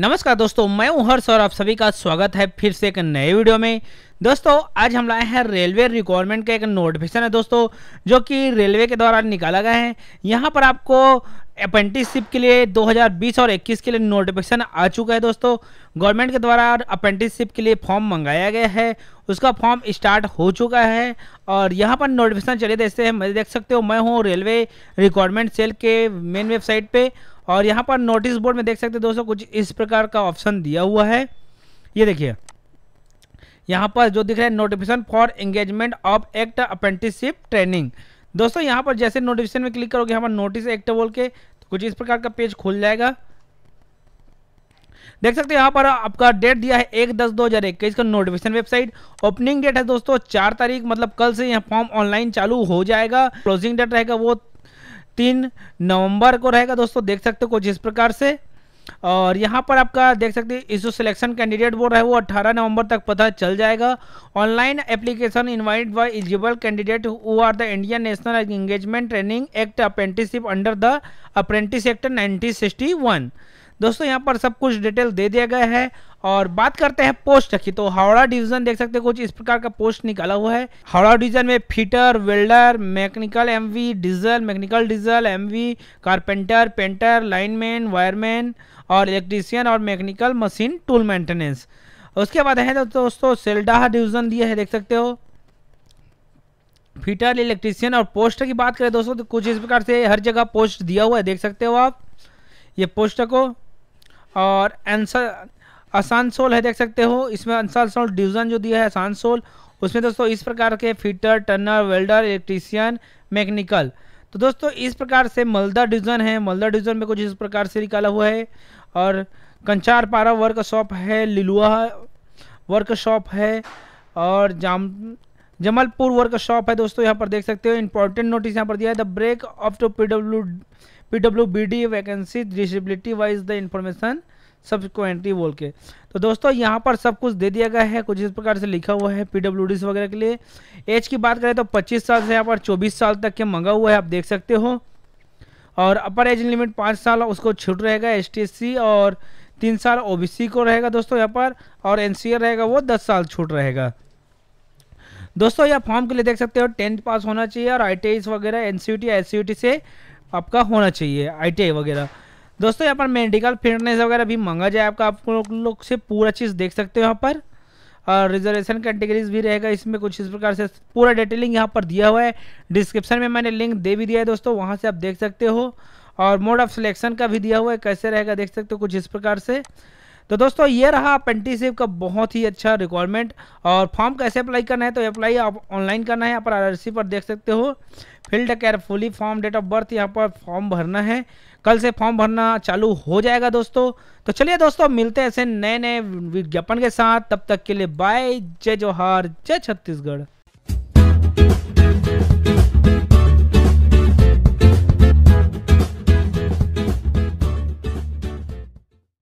नमस्कार दोस्तों मैं हूं हर्ष और आप सभी का स्वागत है फिर से एक नए वीडियो में दोस्तों आज हम लाए हैं रेलवे रिक्वायरमेंट का एक नोटिफिकेशन है दोस्तों जो कि रेलवे के द्वारा निकाला गया है यहाँ पर आपको अप्रेंटिसशिप के लिए 2020 और 21 के लिए नोटिफिकेशन आ चुका है दोस्तों गवर्नमेंट के द्वारा अप्रेंटिसशिप के लिए फॉर्म मंगाया गया है उसका फॉर्म स्टार्ट हो चुका है और यहाँ पर नोटिफिकेशन चले तो हैं मैं देख सकते हो मैं हूँ रेलवे रिक्वायरमेंट सेल के मेन वेबसाइट पे और यहाँ पर नोटिस बोर्ड में देख सकते हो दोस्तों कुछ इस प्रकार का ऑप्शन दिया हुआ है ये देखिए यहाँ पर जो दिख रहा है notification for engagement of act apprenticeship training दोस्तों यहाँ पर जैसे नोटिफिकेशन में क्लिक करोगे यहाँ पर नोटिस एक्ट बोल के कुछ इस प्रकार का पेज खुल जाएगा देख सकते हैं यहाँ पर आपका डेट दिया है एक दस दो हज़ार इक्कीस का नोटिफिकेशन वेबसाइट ओपनिंग डेट है दोस्तों चार तारीख मतलब कल से यह फॉर्म ऑनलाइन चालू हो जाएगा क्लोजिंग डेट रहेगा वो तीन नवंबर को रहेगा दोस्तों देख सकते हो कुछ इस प्रकार से और यहाँ पर आपका देख सकते हैं इस जो सिलेक्शन कैंडिडेट बोर्ड है वो 18 नवंबर तक पता चल जाएगा online application invite by eligible candidate who are the Indian national engagement training act apprenticeship under the apprentice act nineteen sixty दोस्तों यहाँ पर सब कुछ डिटेल दे दिया गया है और बात करते हैं पोस्ट की तो हावड़ा डिवीजन देख सकते हैं कुछ इस प्रकार का पोस्ट निकाला हुआ है हावड़ा डिवीजन में fitter welder mechanical MV diesel mechanical diesel MV carpenter painter lineman wireman और इलेक्ट्रीशियन और मैकेनिकल मशीन टूल मेंटेनेंस उसके बाद है दोस्तों सेल्डाह डिवीजन दिया है देख सकते हो फिटर इलेक्ट्रीशियन और पोस्टर की बात करें दोस्तों तो कुछ इस प्रकार से हर जगह पोस्ट दिया हुआ है देख सकते हो आप ये पोस्ट को और आंसर आसानसोल है देख सकते हो इसमें सोल डिवीज़न जो दिया है आसानसोल उसमें दोस्तों इस प्रकार के fitter turner welder electrician mechanical तो दोस्तों इस प्रकार से मलदा डिवीज़न है मलदा डिवीज़न में कुछ इस प्रकार से निकाला हुआ है और कंचार पारा वर्कशॉप है लिलुआ वर्कशॉप है और जाम जमलपुर वर्कशॉप है दोस्तों यहाँ पर देख सकते हो इंपॉर्टेंट नोटिस यहाँ पर दिया है the break of to P W PW B D vacancy disability wise the information subsequently बोल के तो दोस्तों यहाँ पर सब कुछ दे दिया गया है कुछ इस प्रकार से लिखा हुआ है पी वगैरह के लिए एज की बात करें तो 25 साल से यहाँ पर 24 साल तक के मंगा हुआ है आप देख सकते हो और अपर एज लिमिट पाँच साल उसको छूट रहेगा एस और तीन साल ओ को रहेगा दोस्तों यहाँ पर और एन e रहेगा वो दस साल छूट रहेगा दोस्तों यह फॉर्म के लिए देख सकते हो टेंथ पास होना चाहिए और आई वगैरह एन सी e e से आपका होना चाहिए आई वगैरह दोस्तों यहाँ पर मेडिकल फिटनेस वगैरह भी मांगा जाए आपका आप लोग से पूरा चीज़ देख सकते हो यहाँ पर और रिजर्वेशन कैटेगरीज भी रहेगा इसमें कुछ इस प्रकार से पूरा डिटेलिंग यहाँ पर दिया हुआ है डिस्क्रिप्शन में मैंने लिंक दे भी दिया है दोस्तों वहाँ से आप देख सकते हो और मोड ऑफ सिलेक्शन का भी दिया हुआ है कैसे रहेगा देख सकते हो कुछ इस प्रकार से तो दोस्तों ये रहा अप्रेंटिसिप का बहुत ही अच्छा रिक्वायरमेंट और फॉर्म कैसे अप्लाई करना है तो अप्लाई आप ऑनलाइन करना है यहाँ पर आर पर देख सकते हो filled carefully form date of birth यहाँ पर फॉर्म भरना है कल से फॉर्म भरना चालू हो जाएगा दोस्तों तो चलिए दोस्तों मिलते हैं ऐसे नए नए विज्ञापन के साथ तब तक के लिए बाय जय जोहार जय छत्तीसगढ़